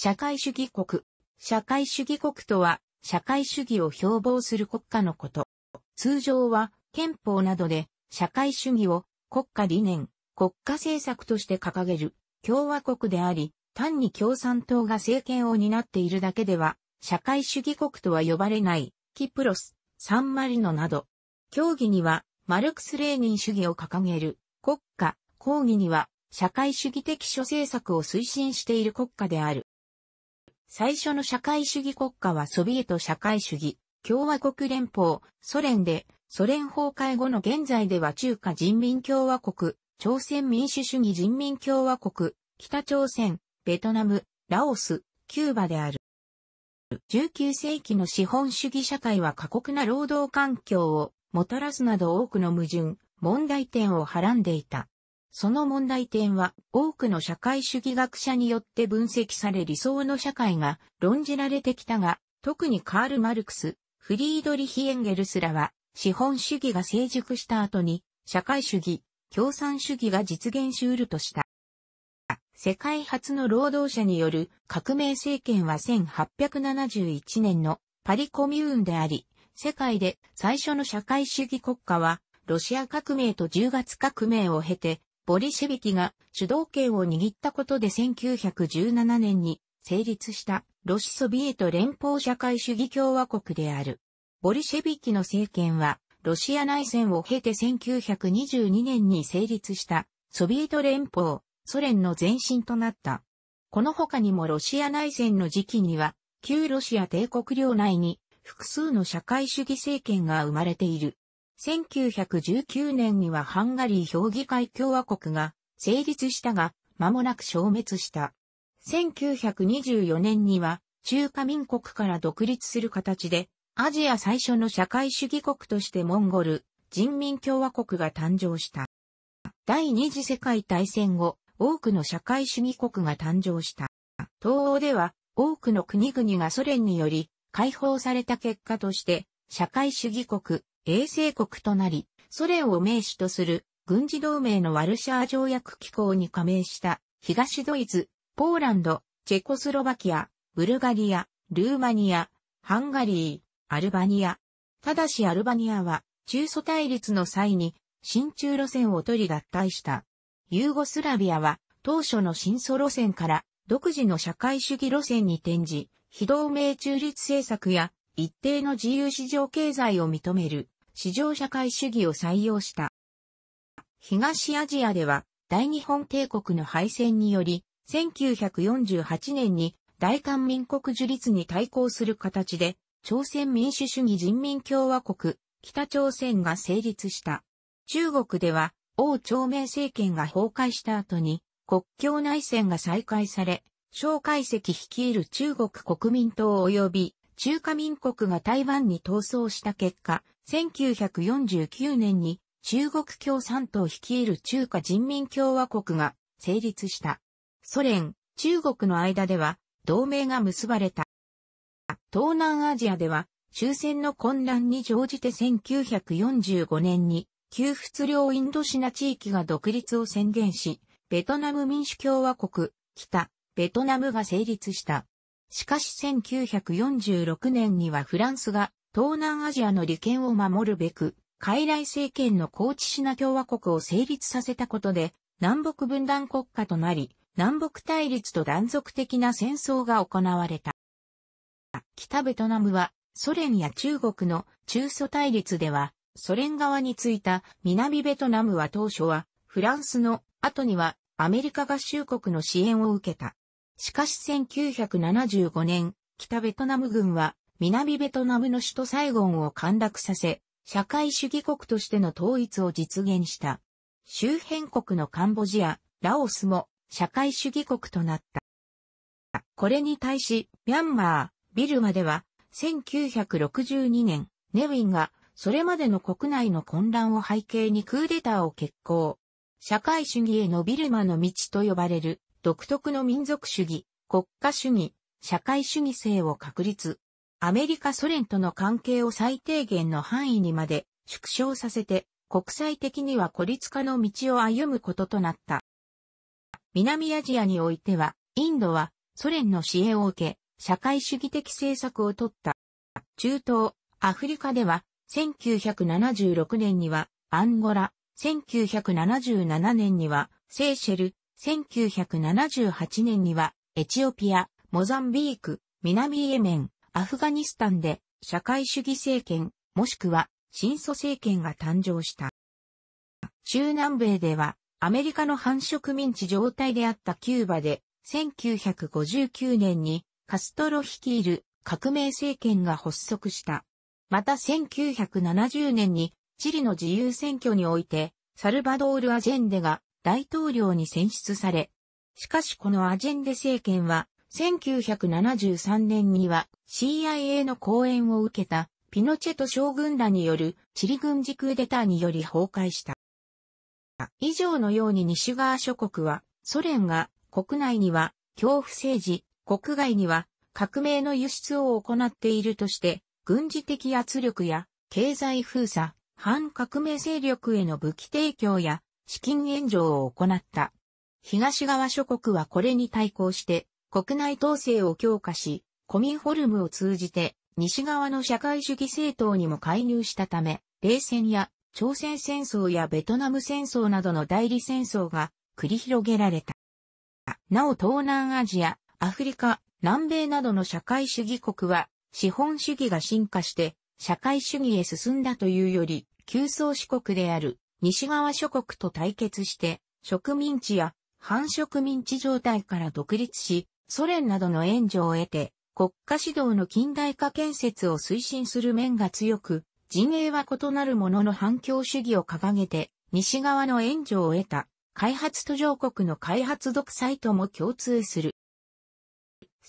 社会主義国。社会主義国とは、社会主義を標榜する国家のこと。通常は、憲法などで、社会主義を国家理念、国家政策として掲げる共和国であり、単に共産党が政権を担っているだけでは、社会主義国とは呼ばれない、キプロス、サンマリノなど。協議には、マルクス・レーニン主義を掲げる国家、抗議には、社会主義的諸政策を推進している国家である。最初の社会主義国家はソビエト社会主義、共和国連邦、ソ連で、ソ連崩壊後の現在では中華人民共和国、朝鮮民主主義人民共和国、北朝鮮、ベトナム、ラオス、キューバである。19世紀の資本主義社会は過酷な労働環境をもたらすなど多くの矛盾、問題点をはらんでいた。その問題点は多くの社会主義学者によって分析され理想の社会が論じられてきたが、特にカール・マルクス、フリードリヒ・エンゲルスらは、資本主義が成熟した後に、社会主義、共産主義が実現しうるとした。世界初の労働者による革命政権は1871年のパリコミューンであり、世界で最初の社会主義国家はロシア革命と10月革命を経てボリシェビキが主導権を握ったことで1917年に成立したロシソビエト連邦社会主義共和国である。ボリシェビキの政権はロシア内戦を経て1922年に成立したソビエト連邦、ソ連の前身となった。この他にもロシア内戦の時期には旧ロシア帝国領内に複数の社会主義政権が生まれている。1919年にはハンガリー評議会共和国が成立したが、間もなく消滅した。1924年には中華民国から独立する形で、アジア最初の社会主義国としてモンゴル人民共和国が誕生した。第二次世界大戦後、多くの社会主義国が誕生した。東欧では多くの国々がソ連により解放された結果として、社会主義国、永世国となり、ソ連を名手とする軍事同盟のワルシャー条約機構に加盟した東ドイツ、ポーランド、チェコスロバキア、ブルガリア、ルーマニア、ハンガリー、アルバニア。ただしアルバニアは中ソ対立の際に新中路線を取り合体した。ユーゴスラビアは当初の新ソ路線から独自の社会主義路線に転じ、非同盟中立政策や一定の自由市場経済を認める市場社会主義を採用した。東アジアでは大日本帝国の敗戦により、1948年に大韓民国樹立に対抗する形で、朝鮮民主主義人民共和国、北朝鮮が成立した。中国では、王朝明政権が崩壊した後に、国境内戦が再開され、蒋介石率いる中国国民党及び中華民国が台湾に闘争した結果、1949年に中国共産党率いる中華人民共和国が成立した。ソ連、中国の間では同盟が結ばれた。東南アジアでは終戦の混乱に乗じて1945年に旧仏領インドシナ地域が独立を宣言し、ベトナム民主共和国、北、ベトナムが成立した。しかし1946年にはフランスが東南アジアの利権を守るべく、傀儡政権の高知シナ共和国を成立させたことで、南北分断国家となり、南北対立と断続的な戦争が行われた。北ベトナムは、ソ連や中国の中ソ対立では、ソ連側についた南ベトナムは当初は、フランスの後にはアメリカ合衆国の支援を受けた。しかし1975年、北ベトナム軍は南ベトナムの首都サイゴンを陥落させ、社会主義国としての統一を実現した。周辺国のカンボジア、ラオスも社会主義国となった。これに対し、ミャンマー、ビルマでは、1962年、ネウィンが、それまでの国内の混乱を背景にクーデターを決行。社会主義へのビルマの道と呼ばれる、独特の民族主義、国家主義、社会主義性を確立。アメリカソ連との関係を最低限の範囲にまで縮小させて、国際的には孤立化の道を歩むこととなった。南アジアにおいては、インドはソ連の支援を受け、社会主義的政策をとった。中東、アフリカでは、1976年にはアンゴラ、1977年にはセーシェル、1978年にはエチオピア、モザンビーク、南イエメン、アフガニスタンで社会主義政権、もしくは新祖政権が誕生した。中南米ではアメリカの繁殖民地状態であったキューバで1959年にカストロ率いる革命政権が発足した。また1970年にチリの自由選挙においてサルバドール・アジェンデが大統領に選出され、しかしこのアジェンデ政権は1973年には CIA の講演を受けたピノチェト将軍らによるチリ軍事クーデターにより崩壊した。以上のように西側諸国はソ連が国内には恐怖政治、国外には革命の輸出を行っているとして軍事的圧力や経済封鎖、反革命勢力への武器提供や資金援助を行った。東側諸国はこれに対抗して国内統制を強化し、コミンフォルムを通じて西側の社会主義政党にも介入したため、冷戦や朝鮮戦争やベトナム戦争などの代理戦争が繰り広げられた。なお東南アジア、アフリカ、南米などの社会主義国は資本主義が進化して社会主義へ進んだというより、急宗四国である西側諸国と対決して植民地や反植民地状態から独立し、ソ連などの援助を得て、国家指導の近代化建設を推進する面が強く、陣営は異なるものの反共主義を掲げて、西側の援助を得た、開発途上国の開発独裁とも共通する。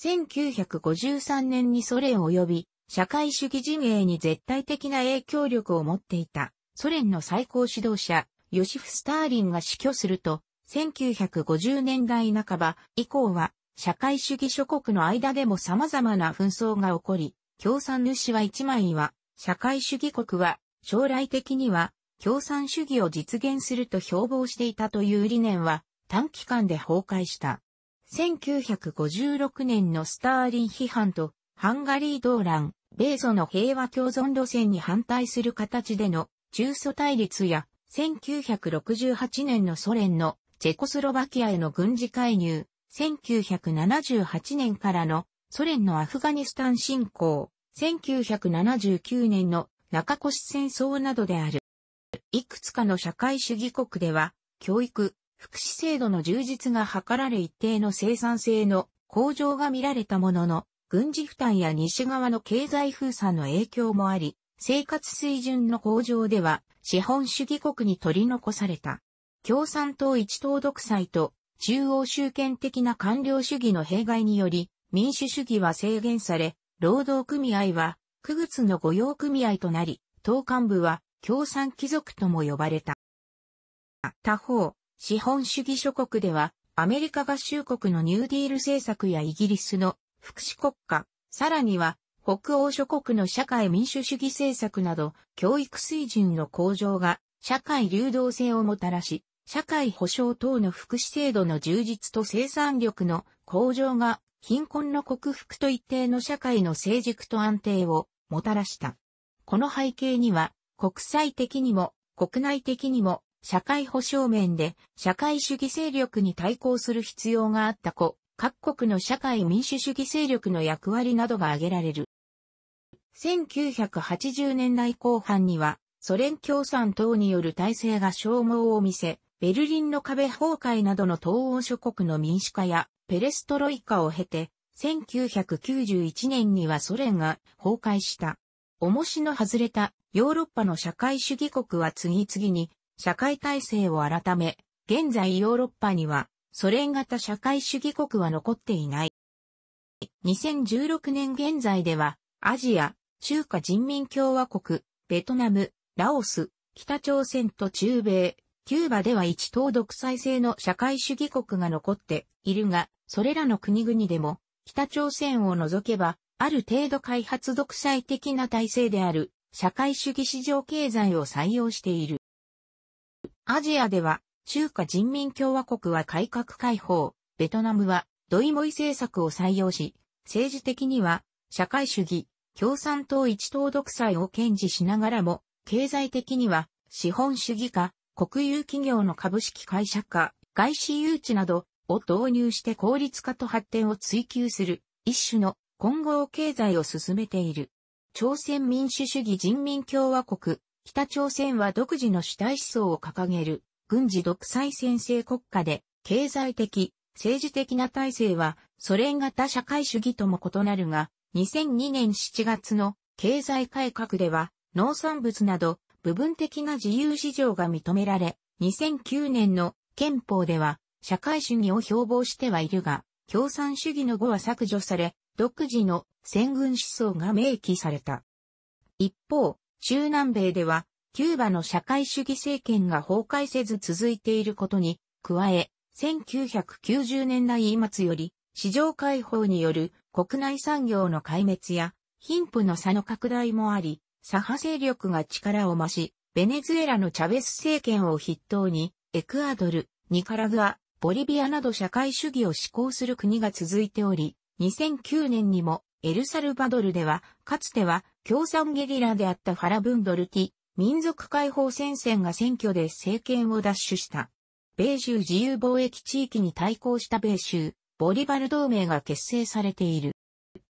1953年にソ連及び社会主義陣営に絶対的な影響力を持っていたソ連の最高指導者、ヨシフ・スターリンが死去すると、1950年代半ば以降は社会主義諸国の間でも様々な紛争が起こり、共産主は一枚は、社会主義国は将来的には共産主義を実現すると標榜していたという理念は短期間で崩壊した。1956年のスターリン批判とハンガリー動乱、米ソの平和共存路線に反対する形での中ソ対立や1968年のソ連のチェコスロバキアへの軍事介入、1978年からのソ連のアフガニスタン侵攻、1979年の中越戦争などである。いくつかの社会主義国では、教育、福祉制度の充実が図られ一定の生産性の向上が見られたものの、軍事負担や西側の経済封鎖の影響もあり、生活水準の向上では資本主義国に取り残された。共産党一党独裁と中央集権的な官僚主義の弊害により、民主主義は制限され、労働組合は、区月の御用組合となり、党幹部は共産貴族とも呼ばれた。他方、資本主義諸国では、アメリカ合衆国のニューディール政策やイギリスの福祉国家、さらには北欧諸国の社会民主主義政策など、教育水準の向上が社会流動性をもたらし、社会保障等の福祉制度の充実と生産力の向上が貧困の克服と一定の社会の成熟と安定をもたらした。この背景には国際的にも国内的にも社会保障面で社会主義勢力に対抗する必要があった子、各国の社会民主主義勢力の役割などが挙げられる。1980年代後半にはソ連共産党による体制が消耗を見せ、ベルリンの壁崩壊などの東欧諸国の民主化やペレストロイカを経て、1991年にはソ連が崩壊した。重しの外れたヨーロッパの社会主義国は次々に社会体制を改め、現在ヨーロッパにはソ連型社会主義国は残っていない。2016年現在ではアジア、中華人民共和国、ベトナム、ラオス、北朝鮮と中米、キューバでは一党独裁制の社会主義国が残っているが、それらの国々でも、北朝鮮を除けば、ある程度開発独裁的な体制である、社会主義市場経済を採用している。アジアでは、中華人民共和国は改革開放、ベトナムはドイモイ政策を採用し、政治的には社会主義、共産党一党独裁を堅持しながらも、経済的には資本主義化、国有企業の株式会社化、外資誘致などを導入して効率化と発展を追求する一種の混合経済を進めている。朝鮮民主主義人民共和国、北朝鮮は独自の主体思想を掲げる軍事独裁専制国家で経済的、政治的な体制はソ連型社会主義とも異なるが、2002年7月の経済改革では農産物など部分的な自由市場が認められ、2009年の憲法では社会主義を標榜してはいるが、共産主義の語は削除され、独自の戦軍思想が明記された。一方、中南米では、キューバの社会主義政権が崩壊せず続いていることに、加え、1990年代末より、市場開放による国内産業の壊滅や、貧富の差の拡大もあり、左派勢力が力を増し、ベネズエラのチャベス政権を筆頭に、エクアドル、ニカラグア、ボリビアなど社会主義を施行する国が続いており、2009年にもエルサルバドルでは、かつては共産ゲリラであったファラブンドルティ、民族解放戦線が選挙で政権を奪取した。米州自由貿易地域に対抗した米州、ボリバル同盟が結成されている。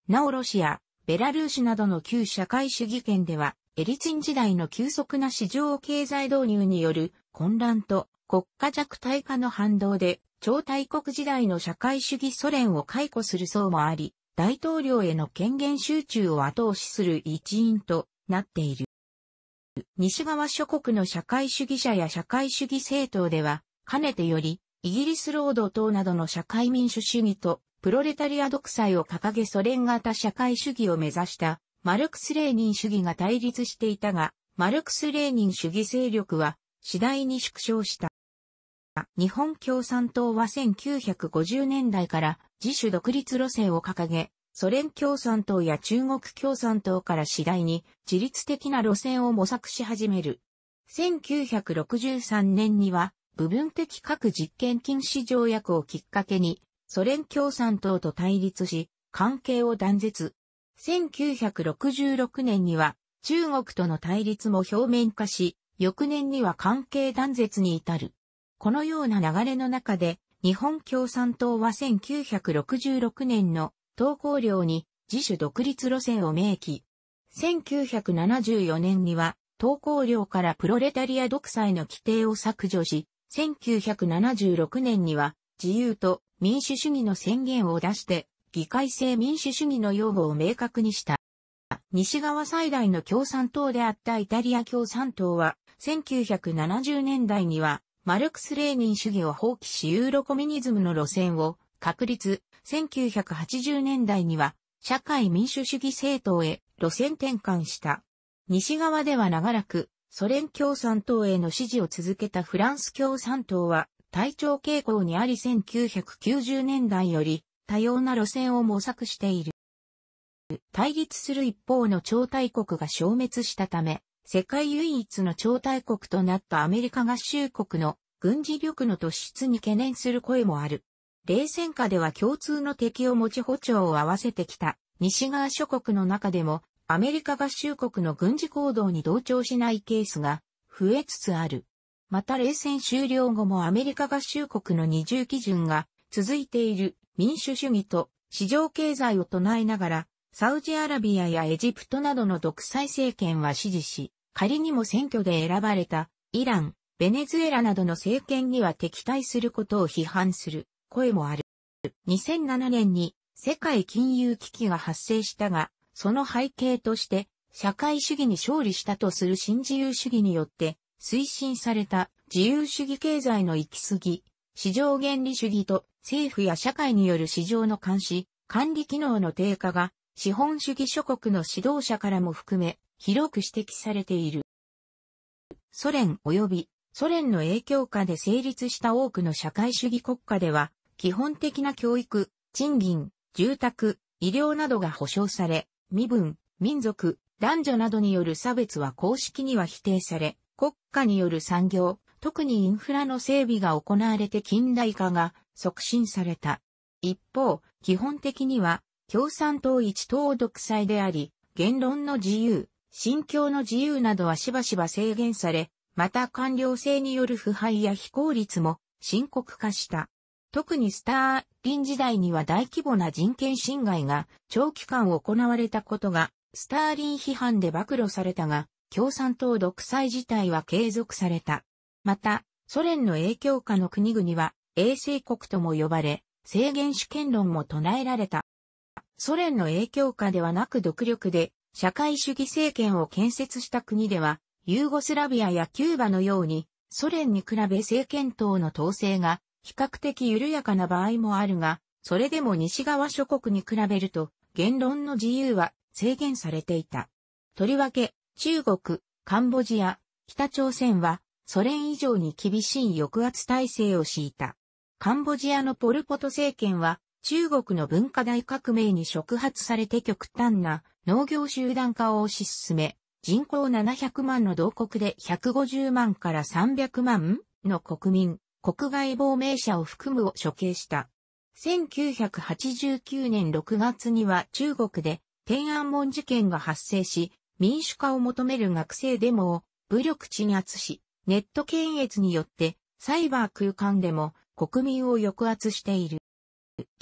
なおロシア、ベラルーシなどの旧社会主義圏では、エリツィン時代の急速な市場経済導入による混乱と国家弱体化の反動で、超大国時代の社会主義ソ連を解雇する層もあり、大統領への権限集中を後押しする一因となっている。西側諸国の社会主義者や社会主義政党では、かねてより、イギリス労働党などの社会民主主義とプロレタリア独裁を掲げソ連型社会主義を目指したマルクス・レーニン主義が対立していたが、マルクス・レーニン主義勢力は次第に縮小した。日本共産党は1950年代から自主独立路線を掲げ、ソ連共産党や中国共産党から次第に自律的な路線を模索し始める。1963年には部分的核実験禁止条約をきっかけにソ連共産党と対立し、関係を断絶。1966年には中国との対立も表面化し、翌年には関係断絶に至る。このような流れの中で、日本共産党は1966年の投稿料に自主独立路線を明記。1974年には、投稿料からプロレタリア独裁の規定を削除し、1976年には、自由と民主主義の宣言を出して、議会制民主主義の要望を明確にした。西側最大の共産党であったイタリア共産党は、1970年代には、マルクス・レーニン主義を放棄しユーロコミュニズムの路線を確立、1980年代には、社会民主主義政党へ路線転換した。西側では長らく、ソ連共産党への支持を続けたフランス共産党は、体調傾向にあり1990年代より多様な路線を模索している。対立する一方の超大国が消滅したため、世界唯一の超大国となったアメリカ合衆国の軍事力の突出に懸念する声もある。冷戦下では共通の敵を持ち歩調を合わせてきた西側諸国の中でもアメリカ合衆国の軍事行動に同調しないケースが増えつつある。また冷戦終了後もアメリカ合衆国の二重基準が続いている民主主義と市場経済を唱えながら、サウジアラビアやエジプトなどの独裁政権は支持し、仮にも選挙で選ばれたイラン、ベネズエラなどの政権には敵対することを批判する声もある。2007年に世界金融危機が発生したが、その背景として社会主義に勝利したとする新自由主義によって推進された自由主義経済の行き過ぎ、市場原理主義と政府や社会による市場の監視、管理機能の低下が資本主義諸国の指導者からも含め広く指摘されている。ソ連及びソ連の影響下で成立した多くの社会主義国家では基本的な教育、賃金、住宅、医療などが保障され、身分、民族、男女などによる差別は公式には否定され、国家による産業、特にインフラの整備が行われて近代化が促進された。一方、基本的には共産党一党独裁であり、言論の自由、信教の自由などはしばしば制限され、また官僚制による腐敗や非効率も深刻化した。特にスターリン時代には大規模な人権侵害が長期間行われたことがスターリン批判で暴露されたが、共産党独裁自体は継続された。また、ソ連の影響下の国々は、衛星国とも呼ばれ、制限主権論も唱えられた。ソ連の影響下ではなく独力で、社会主義政権を建設した国では、ユーゴスラビアやキューバのように、ソ連に比べ政権党の統制が比較的緩やかな場合もあるが、それでも西側諸国に比べると言論の自由は制限されていた。とりわけ中国、カンボジア、北朝鮮はソ連以上に厳しい抑圧体制を敷いた。カンボジアのポルポト政権は中国の文化大革命に触発されて極端な農業集団化を推し進め、人口700万の同国で150万から300万の国民、国外亡命者を含むを処刑した。1989年6月には中国で天安門事件が発生し、民主化を求める学生デモを武力鎮圧し、ネット検閲によってサイバー空間でも国民を抑圧している。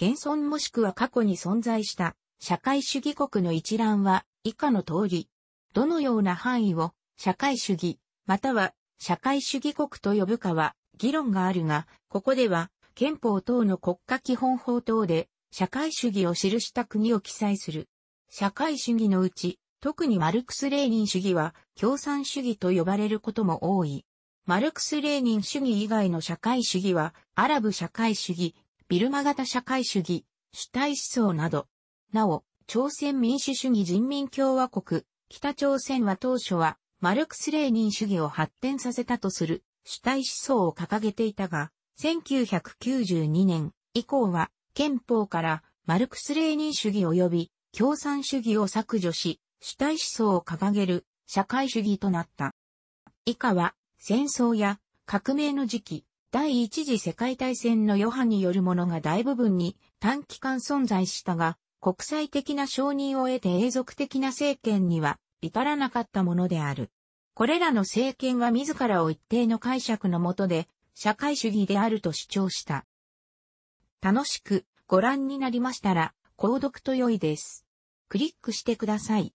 現存もしくは過去に存在した社会主義国の一覧は以下の通り、どのような範囲を社会主義または社会主義国と呼ぶかは議論があるが、ここでは憲法等の国家基本法等で社会主義を記した国を記載する。社会主義のうち特にマルクス・レーニン主義は共産主義と呼ばれることも多い。マルクス・レーニン主義以外の社会主義は、アラブ社会主義、ビルマ型社会主義、主体思想など。なお、朝鮮民主主義人民共和国、北朝鮮は当初は、マルクス・レーニン主義を発展させたとする主体思想を掲げていたが、1992年以降は、憲法からマルクス・レーニン主義及び共産主義を削除し、主体思想を掲げる社会主義となった。以下は戦争や革命の時期、第一次世界大戦の余波によるものが大部分に短期間存在したが、国際的な承認を得て永続的な政権には至らなかったものである。これらの政権は自らを一定の解釈のもとで社会主義であると主張した。楽しくご覧になりましたら、購読と良いです。クリックしてください。